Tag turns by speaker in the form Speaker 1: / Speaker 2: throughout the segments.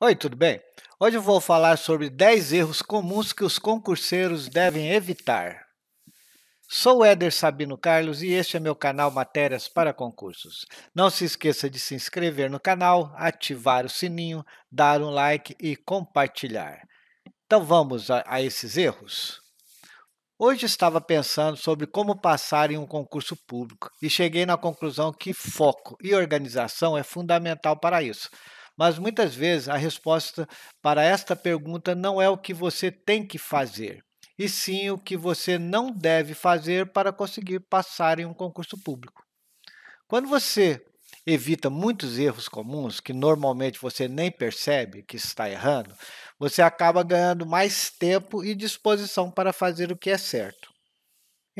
Speaker 1: Oi, tudo bem? Hoje eu vou falar sobre 10 erros comuns que os concurseiros devem evitar. Sou Éder Sabino Carlos e este é meu canal Matérias para Concursos. Não se esqueça de se inscrever no canal, ativar o sininho, dar um like e compartilhar. Então vamos a, a esses erros? Hoje estava pensando sobre como passar em um concurso público e cheguei na conclusão que foco e organização é fundamental para isso. Mas muitas vezes a resposta para esta pergunta não é o que você tem que fazer, e sim o que você não deve fazer para conseguir passar em um concurso público. Quando você evita muitos erros comuns que normalmente você nem percebe que está errando, você acaba ganhando mais tempo e disposição para fazer o que é certo.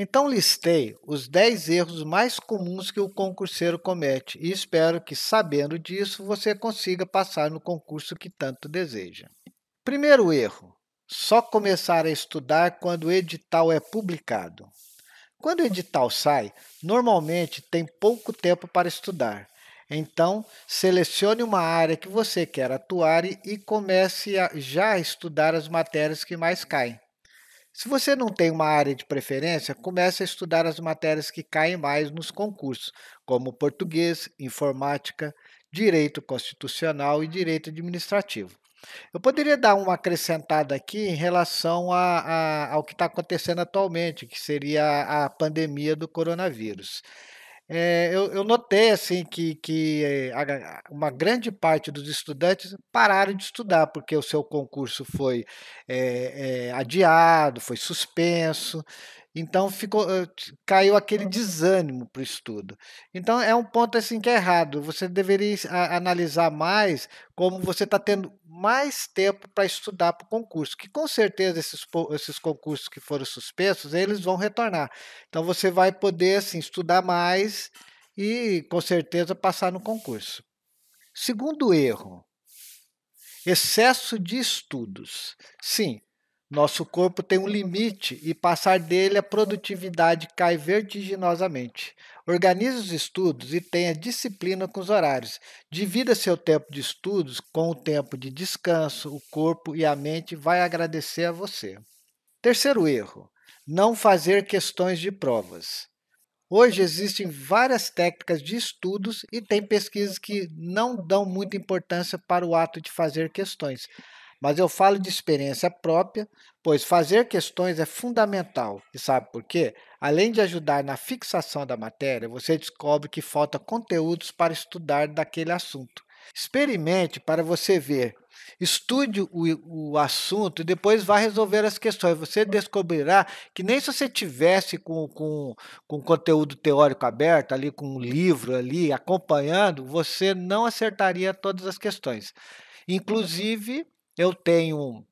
Speaker 1: Então listei os 10 erros mais comuns que o concurseiro comete e espero que, sabendo disso, você consiga passar no concurso que tanto deseja. Primeiro erro: só começar a estudar quando o edital é publicado. Quando o edital sai, normalmente tem pouco tempo para estudar. Então, selecione uma área que você quer atuar e comece a já estudar as matérias que mais caem. Se você não tem uma área de preferência, comece a estudar as matérias que caem mais nos concursos, como português, informática, direito constitucional e direito administrativo. Eu poderia dar uma acrescentada aqui em relação a, a ao que está acontecendo atualmente, que seria a pandemia do coronavírus é, eu, eu, notei assim que, que eh, uma grande parte dos estudantes pararam de estudar porque o seu concurso foi é, é, adiado, foi suspenso. Então ficou, eh, caiu aquele uhum. desânimo para o estudo. Então é um ponto assim que é errado. Você deveria analisar mais como você está tendo mais tempo para estudar para o concurso, que com certeza esses, esses concursos que foram suspensos, eles uhum. vão retornar. Então você vai poder assim, estudar mais e com certeza passar no concurso. Segundo erro, excesso de estudos. Sim, nosso corpo tem um limite e passar dele a produtividade cai vertiginosamente. Organize os estudos e tenha disciplina com os horários. Divida seu tempo de estudos com o tempo de descanso. O corpo e a mente vai agradecer a você. Terceiro erro: não fazer questões de provas. Hoje existem várias técnicas de estudos e tem pesquisas que não dão muita importância para o ato de fazer questões mas eu falo de experiência própria, pois fazer questões é fundamental. E sabe por quê? Além de ajudar na fixação da matéria, você descobre que falta conteúdos para estudar daquele assunto. Experimente para você ver. Estude o, o assunto e depois vá resolver as questões. Você descobrirá que nem se você tivesse com, com, com conteúdo teórico aberto, ali com um livro ali acompanhando, você não acertaria todas as questões. Inclusive, eu tenho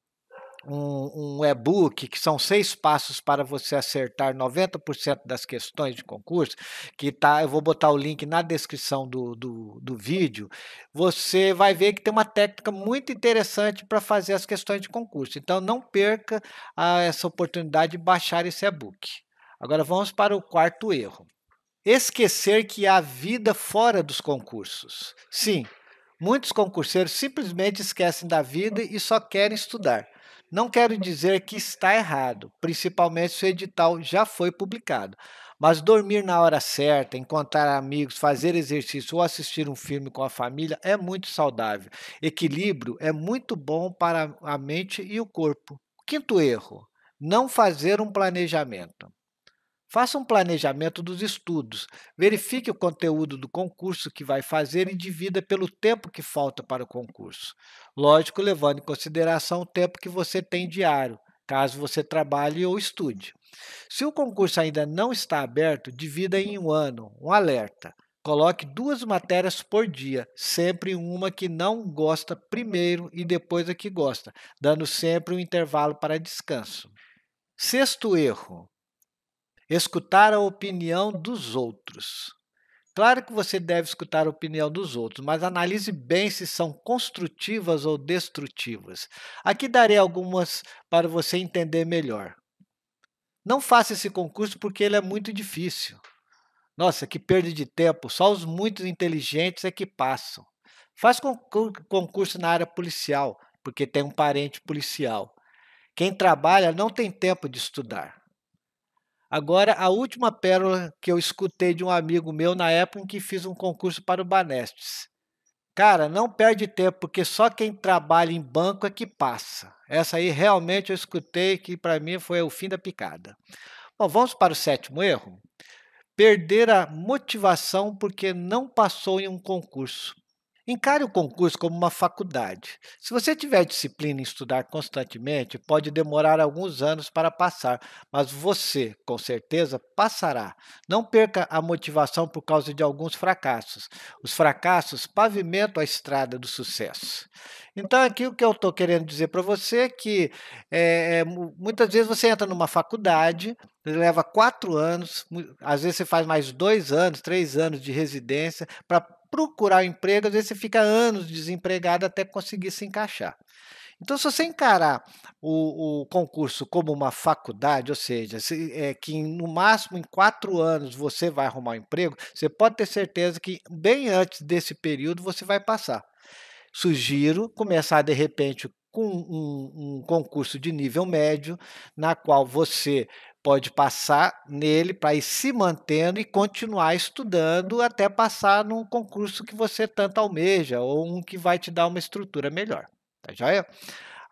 Speaker 1: um, um e-book que são seis passos para você acertar 90% das questões de concurso, que tá, eu vou botar o link na descrição do, do, do vídeo, você vai ver que tem uma técnica muito interessante para fazer as questões de concurso. Então não perca ah, essa oportunidade de baixar esse e-book. Agora vamos para o quarto erro. Esquecer que há vida fora dos concursos. Sim, Muitos concurseiros simplesmente esquecem da vida e só querem estudar. Não quero dizer que está errado, principalmente se o edital já foi publicado. Mas dormir na hora certa, encontrar amigos, fazer exercício ou assistir um filme com a família é muito saudável. Equilíbrio é muito bom para a mente e o corpo. Quinto erro: não fazer um planejamento. Faça um planejamento dos estudos, verifique o conteúdo do concurso que vai fazer e divida pelo tempo que falta para o concurso. Lógico, levando em consideração o tempo que você tem diário, caso você trabalhe ou estude. Se o concurso ainda não está aberto, divida em um ano, um alerta. Coloque duas matérias por dia, sempre uma que não gosta primeiro e depois a que gosta, dando sempre um intervalo para descanso. Sexto erro: escutar a opinião dos outros. Claro que você deve escutar a opinião dos outros, mas analise bem se são construtivas ou destrutivas. Aqui darei algumas para você entender melhor. Não faça esse concurso porque ele é muito difícil. Nossa, que perda de tempo, só os muito inteligentes é que passam. Faz concurso na área policial, porque tem um parente policial. Quem trabalha não tem tempo de estudar. Agora, a última pérola que eu escutei de um amigo meu na época em que fiz um concurso para o Banestes. Cara, não perde tempo, porque só quem trabalha em banco é que passa. Essa aí realmente eu escutei que para mim foi o fim da picada. Bom, vamos para o sétimo erro. Perder a motivação porque não passou em um concurso. Encare o concurso como uma faculdade. Se você tiver disciplina em estudar constantemente, pode demorar alguns anos para passar, mas você, com certeza, passará. Não perca a motivação por causa de alguns fracassos. Os fracassos pavimentam a estrada do sucesso. Então, aqui o que eu estou querendo dizer para você é que é, muitas vezes você entra numa faculdade, leva quatro anos, às vezes você faz mais dois anos, três anos de residência para procurar emprego, às vezes você fica anos desempregado até conseguir se encaixar. Então, se você encarar o, o concurso como uma faculdade, ou seja, se, é, que no máximo em quatro anos você vai arrumar um emprego, você pode ter certeza que bem antes desse período você vai passar. Sugiro começar de repente com um, um concurso de nível médio, na qual você pode passar nele para ir se mantendo e continuar estudando até passar num concurso que você tanto almeja ou um que vai te dar uma estrutura melhor. Tá joia?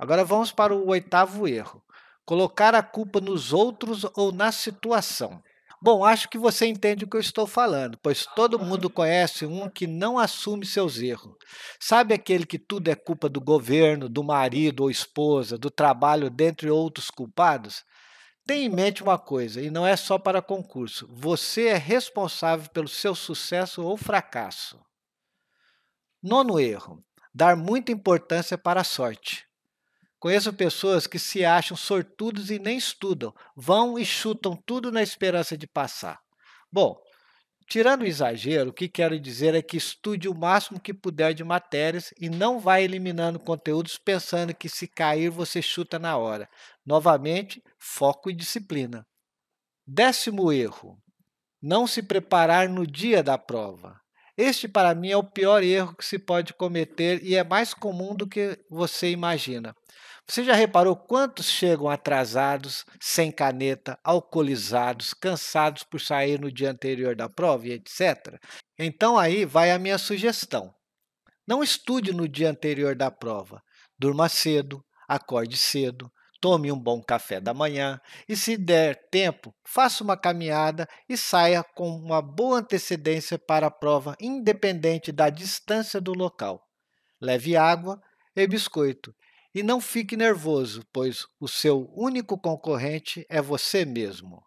Speaker 1: Agora vamos para o oitavo erro: colocar a culpa nos outros ou na situação. Bom, acho que você entende o que eu estou falando, pois todo mundo conhece um que não assume seus erros. Sabe aquele que tudo é culpa do governo, do marido ou esposa, do trabalho, dentre outros culpados? Tenha em mente uma coisa, e não é só para concurso: você é responsável pelo seu sucesso ou fracasso. Nono erro: dar muita importância para a sorte. Conheço pessoas que se acham sortudos e nem estudam, vão e chutam tudo na esperança de passar. Bom, Tirando o exagero, o que quero dizer é que estude o máximo que puder de matérias e não vá eliminando conteúdos pensando que se cair você chuta na hora. Novamente, foco e disciplina. Décimo erro: não se preparar no dia da prova. Este, para mim, é o pior erro que se pode cometer e é mais comum do que você imagina. Você já reparou quantos chegam atrasados, sem caneta, alcoolizados, cansados por sair no dia anterior da prova e etc? Então aí vai a minha sugestão. Não estude no dia anterior da prova. Durma cedo, acorde cedo, tome um bom café da manhã e, se der tempo, faça uma caminhada e saia com uma boa antecedência para a prova, independente da distância do local. Leve água e biscoito e não fique nervoso, pois o seu único concorrente é você mesmo.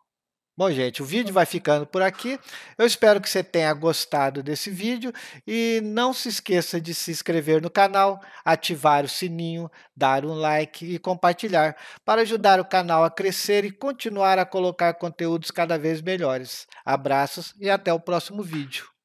Speaker 1: Bom, gente, o vídeo vai ficando por aqui. Eu espero que você tenha gostado desse vídeo e não se esqueça de se inscrever no canal, ativar o sininho, dar um like e compartilhar para ajudar o canal a crescer e continuar a colocar conteúdos cada vez melhores. Abraços e até o próximo vídeo.